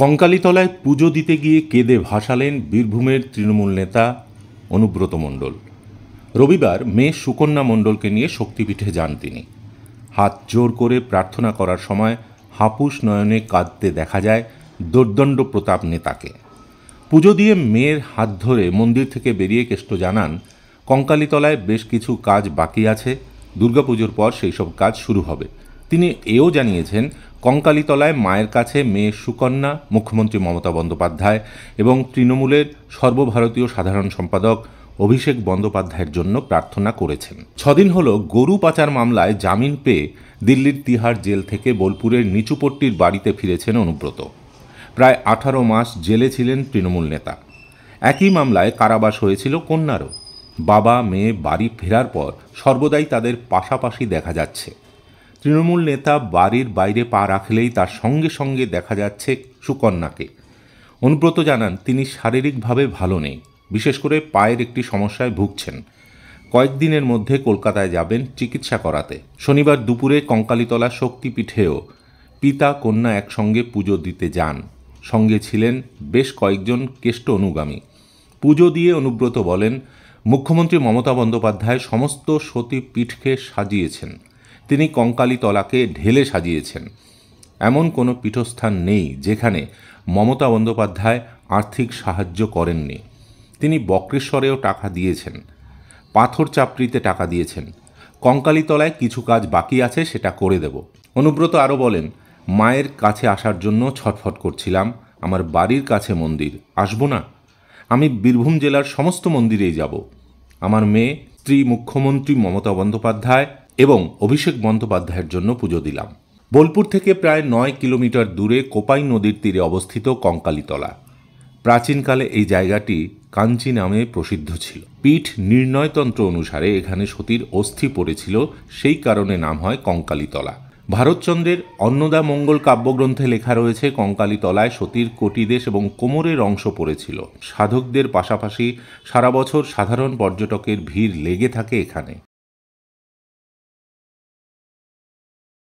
কঙ্কালীতলায় পুজো দিতে গিয়ে কেঁদে ভাসালেন বীরভূমের তৃণমূল নেতা অনুব্রত মণ্ডল রবিবার মেয়ে সুকন্যা মণ্ডলকে নিয়ে শক্তিপীঠে যান তিনি হাত জোর করে প্রার্থনা করার সময় হাপুস নয়নে কাঁদতে দেখা যায় দোর্দণ্ড প্রতাপ নেতাকে পুজো দিয়ে মেয়ের হাত ধরে মন্দির থেকে বেরিয়ে কেষ্ট জানান কঙ্কালীতলায় বেশ কিছু কাজ বাকি আছে দুর্গাপুজোর পর সেই সব কাজ শুরু হবে তিনি এও জানিয়েছেন কঙ্কালীতলায় মায়ের কাছে মেয়ে সুকন্যা মুখ্যমন্ত্রী মমতা বন্দ্যোপাধ্যায় এবং তৃণমূলের সর্বভারতীয় সাধারণ সম্পাদক অভিষেক বন্দ্যোপাধ্যায়ের জন্য প্রার্থনা করেছেন ছদিন হল গরু পাচার মামলায় জামিন পেয়ে দিল্লির তিহার জেল থেকে বোলপুরের নিচুপট্টির বাড়িতে ফিরেছেন অনুব্রত প্রায় আঠারো মাস জেলে ছিলেন তৃণমূল নেতা একই মামলায় কারাবাস হয়েছিল কন্যারও বাবা মেয়ে বাড়ি ফেরার পর সর্বদাই তাদের পাশাপাশি দেখা যাচ্ছে তৃণমূল নেতা বাড়ির বাইরে পা রাখলেই তার সঙ্গে সঙ্গে দেখা যাচ্ছে সুকন্যাকে অনুব্রত জানান তিনি শারীরিকভাবে ভালো নেই বিশেষ করে পায়ের একটি সমস্যায় ভুগছেন কয়েকদিনের মধ্যে কলকাতায় যাবেন চিকিৎসা করাতে শনিবার দুপুরে কঙ্কালীতলা শক্তিপীঠেও পিতা কন্যা একসঙ্গে পুজো দিতে যান সঙ্গে ছিলেন বেশ কয়েকজন কেষ্ট অনুগামী পুজো দিয়ে অনুব্রত বলেন মুখ্যমন্ত্রী মমতা বন্দ্যোপাধ্যায় সমস্ত সতীপীঠকে সাজিয়েছেন তিনি তলাকে ঢেলে সাজিয়েছেন এমন কোনো পীঠস্থান নেই যেখানে মমতা বন্দ্যোপাধ্যায় আর্থিক সাহায্য করেননি তিনি বক্রেশ্বরেও টাকা দিয়েছেন পাথর চাপড়িতে টাকা দিয়েছেন কঙ্কালীতলায় কিছু কাজ বাকি আছে সেটা করে দেব অনুব্রত আরও বলেন মায়ের কাছে আসার জন্য ছটফট করছিলাম আমার বাড়ির কাছে মন্দির আসবো না আমি বীরভূম জেলার সমস্ত মন্দিরেই যাব আমার মেয়ে স্ত্রী মুখ্যমন্ত্রী মমতা বন্দ্যোপাধ্যায় এবং অভিষেক বন্দ্যোপাধ্যায়ের জন্য পুজো দিলাম বোলপুর থেকে প্রায় নয় কিলোমিটার দূরে কোপাই নদীর তীরে অবস্থিত কঙ্কালীতলা প্রাচীনকালে এই জায়গাটি কাঞ্চি নামে প্রসিদ্ধ ছিল পীঠ নির্ণয়তন্ত্র অনুসারে এখানে সতীর অস্থি পড়েছিল সেই কারণে নাম হয় কঙ্কালীতলা ভারতচন্দ্রের অন্নদা মঙ্গল কাব্যগ্রন্থে লেখা রয়েছে কঙ্কালীতলায় সতীর কোটিদেশ এবং কোমরের অংশ পড়েছিল সাধকদের পাশাপাশি সারা বছর সাধারণ পর্যটকের ভিড় লেগে থাকে এখানে